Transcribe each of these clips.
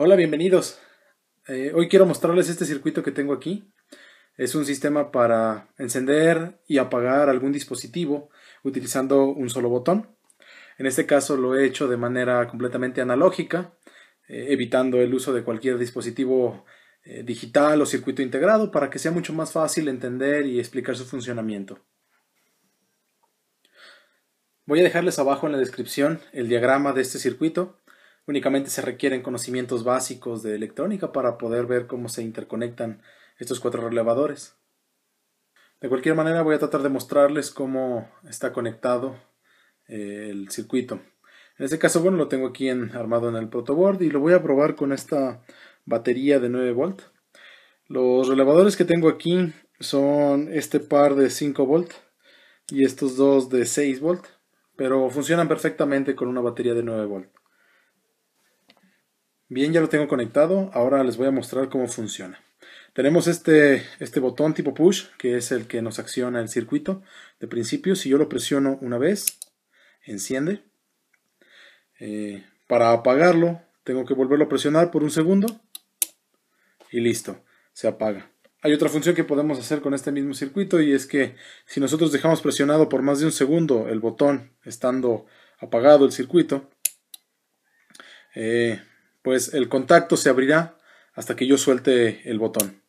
Hola, bienvenidos. Eh, hoy quiero mostrarles este circuito que tengo aquí. Es un sistema para encender y apagar algún dispositivo utilizando un solo botón. En este caso lo he hecho de manera completamente analógica, eh, evitando el uso de cualquier dispositivo eh, digital o circuito integrado para que sea mucho más fácil entender y explicar su funcionamiento. Voy a dejarles abajo en la descripción el diagrama de este circuito Únicamente se requieren conocimientos básicos de electrónica para poder ver cómo se interconectan estos cuatro relevadores. De cualquier manera voy a tratar de mostrarles cómo está conectado eh, el circuito. En este caso, bueno, lo tengo aquí en, armado en el protoboard y lo voy a probar con esta batería de 9 volt. Los relevadores que tengo aquí son este par de 5 volt y estos dos de 6 volt, pero funcionan perfectamente con una batería de 9 volt. Bien, ya lo tengo conectado. Ahora les voy a mostrar cómo funciona. Tenemos este, este botón tipo push, que es el que nos acciona el circuito. De principio, si yo lo presiono una vez, enciende. Eh, para apagarlo, tengo que volverlo a presionar por un segundo. Y listo, se apaga. Hay otra función que podemos hacer con este mismo circuito y es que si nosotros dejamos presionado por más de un segundo el botón estando apagado el circuito, eh, pues el contacto se abrirá hasta que yo suelte el botón.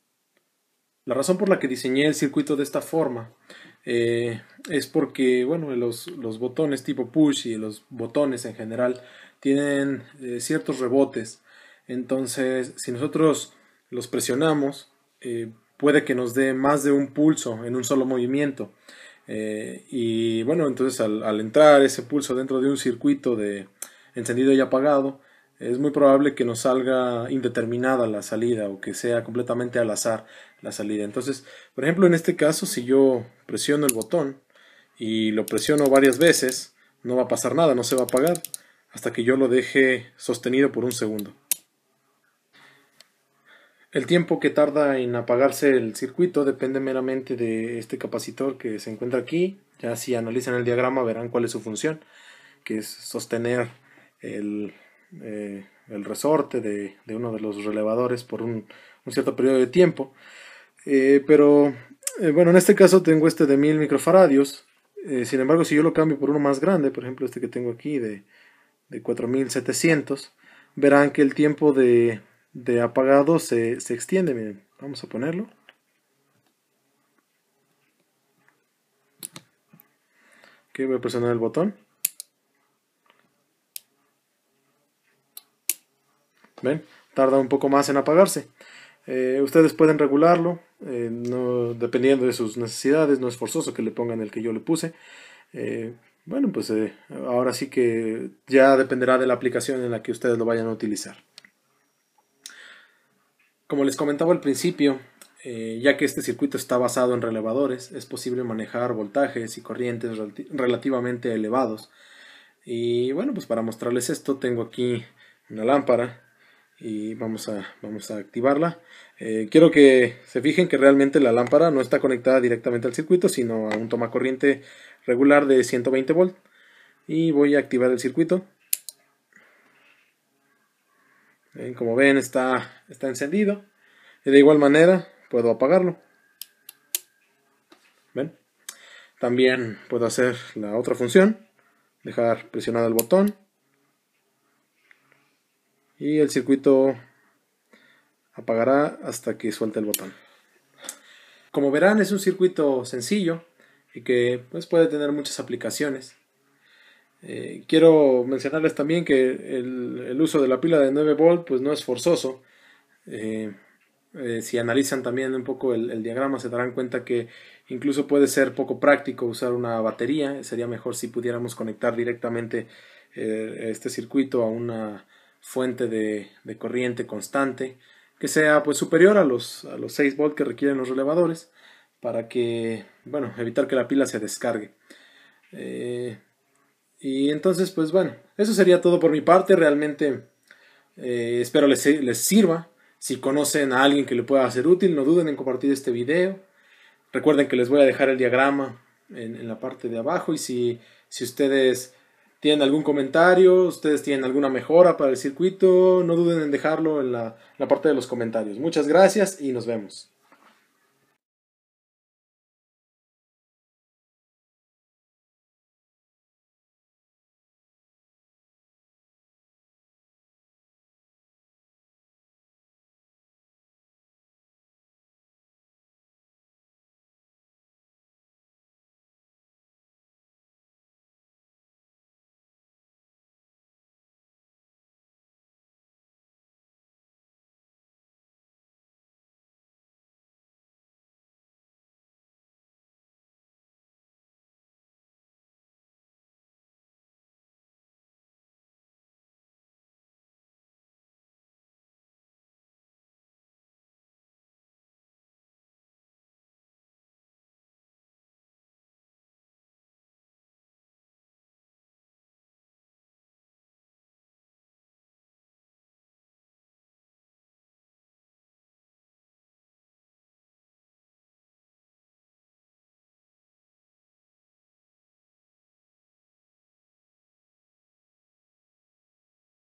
La razón por la que diseñé el circuito de esta forma eh, es porque, bueno, los, botones tipo push y los botones en general tienen eh, ciertos rebotes. Entonces, si nosotros los presionamos, eh, puede que nos dé más de un pulso en un solo movimiento. y bueno, entonces al entrar ese pulso dentro de un circuito de encendido y apagado, es muy probable que nos salga indeterminada la salida o que sea completamente al azar la salida. Entonces, por ejemplo, en este caso, si yo presiono el botón y lo presiono varias veces, no va a pasar nada, no se va a apagar hasta que yo lo deje sostenido por un segundo. El tiempo que tarda en apagarse el circuito depende meramente de este capacitor que se encuentra aquí. Ya si analizan el diagrama verán cuál es su función, que es sostener el, eh, el resorte de, uno de los relevadores por un, cierto periodo de tiempo. Eh, pero eh, bueno, en este caso tengo este de 1000 microfaradios. sin embargo, si yo lo cambio por uno más grande, por ejemplo este que tengo aquí de, 4700, verán que el tiempo de, apagado se, extiende. Miren, vamos a ponerlo. voy a presionar el botón. Tarda un poco más en apagarse. Eh, ustedes pueden regularlo, eh, dependiendo de sus necesidades, no es forzoso que le pongan el que yo le puse. Eh, bueno, pues ahora sí que ya dependerá de la aplicación en la que ustedes lo vayan a utilizar. Como les comentaba al principio, ya que este circuito está basado en relevadores, es posible manejar voltajes y corrientes relativamente elevados. Y bueno, pues para mostrarles esto tengo aquí una lámpara y vamos a, vamos a activarla. Eh, quiero que se fijen que realmente la lámpara no está conectada directamente al circuito, sino a un toma corriente regular de 120 volt. Y voy a activar el circuito. como ven está, está encendido. Y de igual manera puedo apagarlo. También puedo hacer la otra función. Dejar presionado el botón y el circuito apagará hasta que suelte el botón. Como verán es un circuito sencillo y que pues, puede tener muchas aplicaciones. Eh, quiero mencionarles también que el, uso de la pila de 9 volt pues, no es forzoso. Eh, eh, si analizan también un poco el, el, diagrama se darán cuenta que incluso puede ser poco práctico usar una batería. Sería mejor si pudiéramos conectar directamente este circuito a una fuente de, corriente constante que sea pues superior a los, a los 6 volts que requieren los relevadores para que, bueno, evitar que la pila se descargue. Eh, y entonces, pues bueno, eso sería todo por mi parte. Realmente eh, espero les, sirva. Si conocen a alguien que le pueda ser útil, no duden en compartir este video. Recuerden que les voy a dejar el diagrama en, en la parte de abajo y si, si ustedes ¿Tienen algún comentario? ¿Ustedes tienen alguna mejora para el circuito? No duden en dejarlo en la, parte de los comentarios. Muchas gracias y nos vemos.